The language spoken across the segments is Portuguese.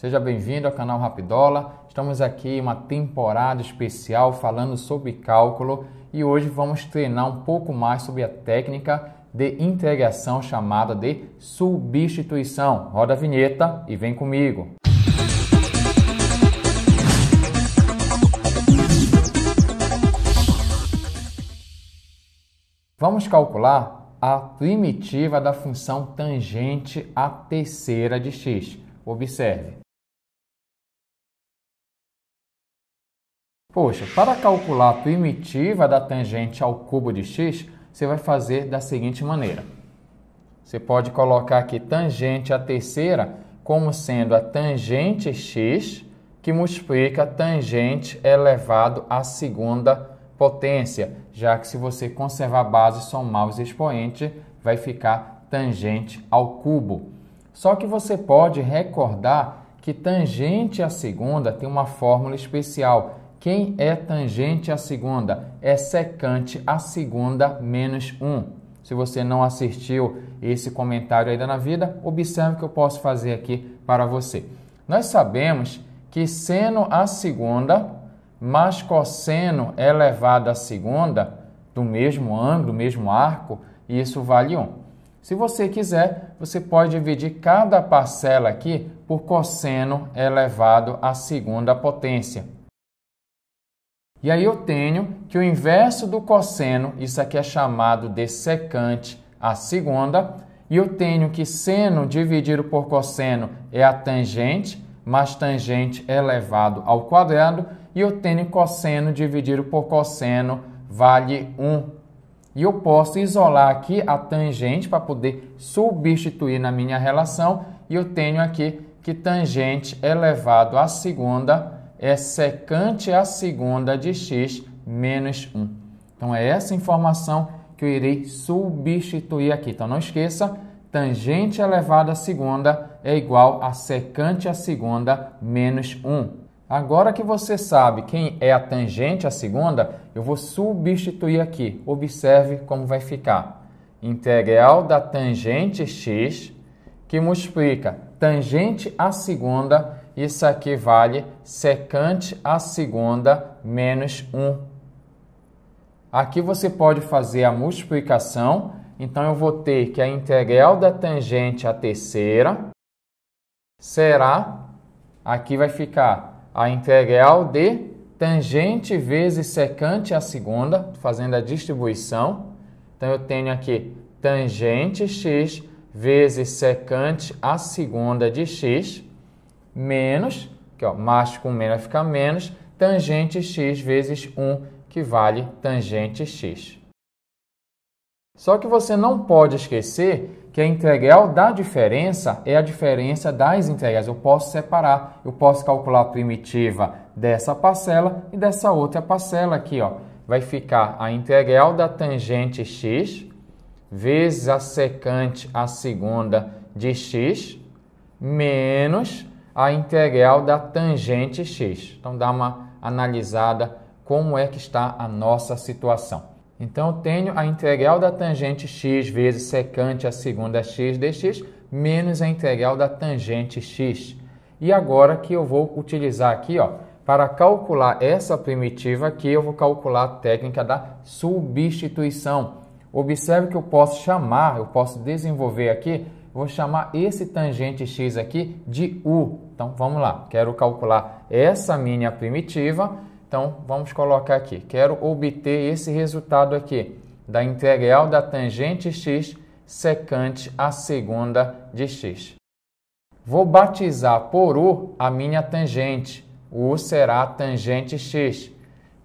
Seja bem-vindo ao canal Rapidola. Estamos aqui em uma temporada especial falando sobre cálculo e hoje vamos treinar um pouco mais sobre a técnica de integração chamada de substituição. Roda a vinheta e vem comigo. Vamos calcular a primitiva da função tangente à terceira de x. Observe. Poxa, para calcular a primitiva da tangente ao cubo de x, você vai fazer da seguinte maneira. Você pode colocar aqui tangente à terceira como sendo a tangente x que multiplica tangente elevado à segunda potência, já que se você conservar a base e somar os expoentes, vai ficar tangente ao cubo. Só que você pode recordar que tangente à segunda tem uma fórmula especial, quem é tangente à segunda? É secante à segunda menos 1. Se você não assistiu esse comentário ainda na vida, observe o que eu posso fazer aqui para você. Nós sabemos que seno à segunda mais cosseno elevado à segunda, do mesmo ângulo, do mesmo arco, isso vale 1. Se você quiser, você pode dividir cada parcela aqui por cosseno elevado à segunda potência. E aí eu tenho que o inverso do cosseno, isso aqui é chamado de secante à segunda, e eu tenho que seno dividido por cosseno é a tangente, mais tangente é elevado ao quadrado, e eu tenho cosseno dividido por cosseno vale 1. E eu posso isolar aqui a tangente para poder substituir na minha relação. E eu tenho aqui que tangente elevado à segunda é secante à segunda de x menos 1. Então, é essa informação que eu irei substituir aqui. Então, não esqueça, tangente elevada à segunda é igual a secante à segunda menos 1. Agora que você sabe quem é a tangente à segunda, eu vou substituir aqui. Observe como vai ficar. Integral da tangente x, que multiplica tangente à segunda isso aqui vale secante à segunda menos 1. Aqui você pode fazer a multiplicação, então eu vou ter que a integral da tangente à terceira será, aqui vai ficar a integral de tangente vezes secante à segunda, fazendo a distribuição. Então eu tenho aqui tangente x vezes secante à segunda de x menos, que ó, é mais com menos vai ficar menos, tangente x vezes 1, que vale tangente x. Só que você não pode esquecer que a integral da diferença é a diferença das integrais. Eu posso separar, eu posso calcular a primitiva dessa parcela e dessa outra parcela aqui, ó. Vai ficar a integral da tangente x vezes a secante a segunda de x menos a integral da tangente x. Então dá uma analisada como é que está a nossa situação. Então eu tenho a integral da tangente x vezes secante a segunda x dx menos a integral da tangente x. E agora que eu vou utilizar aqui, ó, para calcular essa primitiva aqui, eu vou calcular a técnica da substituição. Observe que eu posso chamar, eu posso desenvolver aqui vou chamar esse tangente x aqui de u. Então vamos lá, quero calcular essa minha primitiva. Então vamos colocar aqui, quero obter esse resultado aqui da integral da tangente x secante à segunda de x. Vou batizar por u a minha tangente. U será tangente x.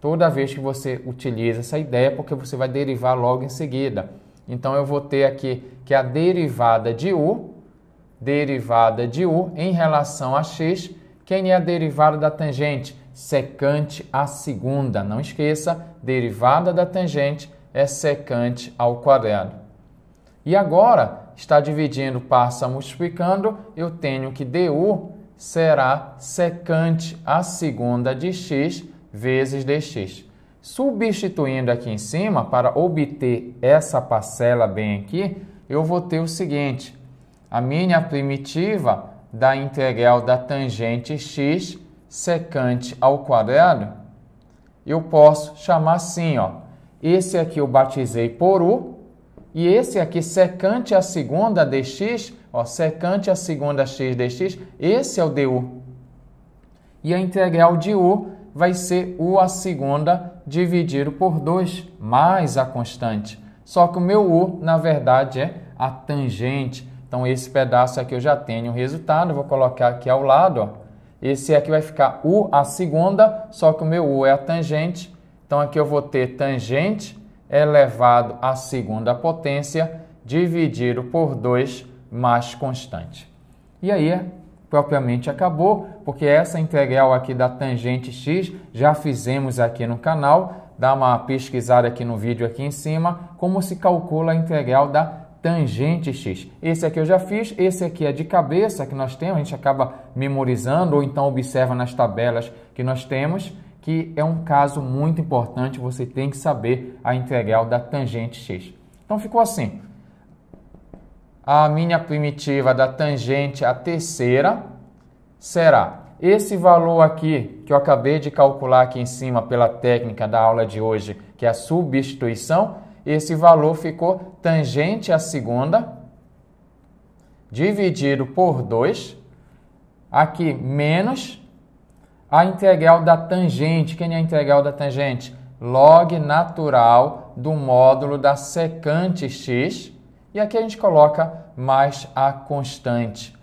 Toda vez que você utiliza essa ideia, porque você vai derivar logo em seguida. Então eu vou ter aqui que a derivada de u, derivada de u em relação a x, quem é a derivada da tangente? Secante à segunda. Não esqueça, derivada da tangente é secante ao quadrado. E agora, está dividindo, passa multiplicando, eu tenho que du será secante à segunda de x vezes dx. Substituindo aqui em cima, para obter essa parcela bem aqui, eu vou ter o seguinte. A minha primitiva da integral da tangente x secante ao quadrado, eu posso chamar assim, ó. Esse aqui eu batizei por u, e esse aqui secante a segunda dx, ó, secante a segunda x dx, esse é o du. E a integral de u vai ser U a segunda dividido por 2 mais a constante. Só que o meu U, na verdade, é a tangente. Então, esse pedaço aqui eu já tenho o resultado, vou colocar aqui ao lado. Ó. Esse aqui vai ficar U a segunda, só que o meu U é a tangente. Então, aqui eu vou ter tangente elevado à segunda potência dividido por 2 mais constante. E aí é propriamente acabou, porque essa integral aqui da tangente x já fizemos aqui no canal. Dá uma pesquisada aqui no vídeo aqui em cima como se calcula a integral da tangente x. Esse aqui eu já fiz, esse aqui é de cabeça que nós temos, a gente acaba memorizando ou então observa nas tabelas que nós temos, que é um caso muito importante, você tem que saber a integral da tangente x. Então ficou assim, a minha primitiva da tangente à terceira será esse valor aqui que eu acabei de calcular aqui em cima pela técnica da aula de hoje, que é a substituição, esse valor ficou tangente à segunda dividido por 2, aqui menos a integral da tangente. Quem é a integral da tangente? Log natural do módulo da secante x e aqui a gente coloca mais a constante.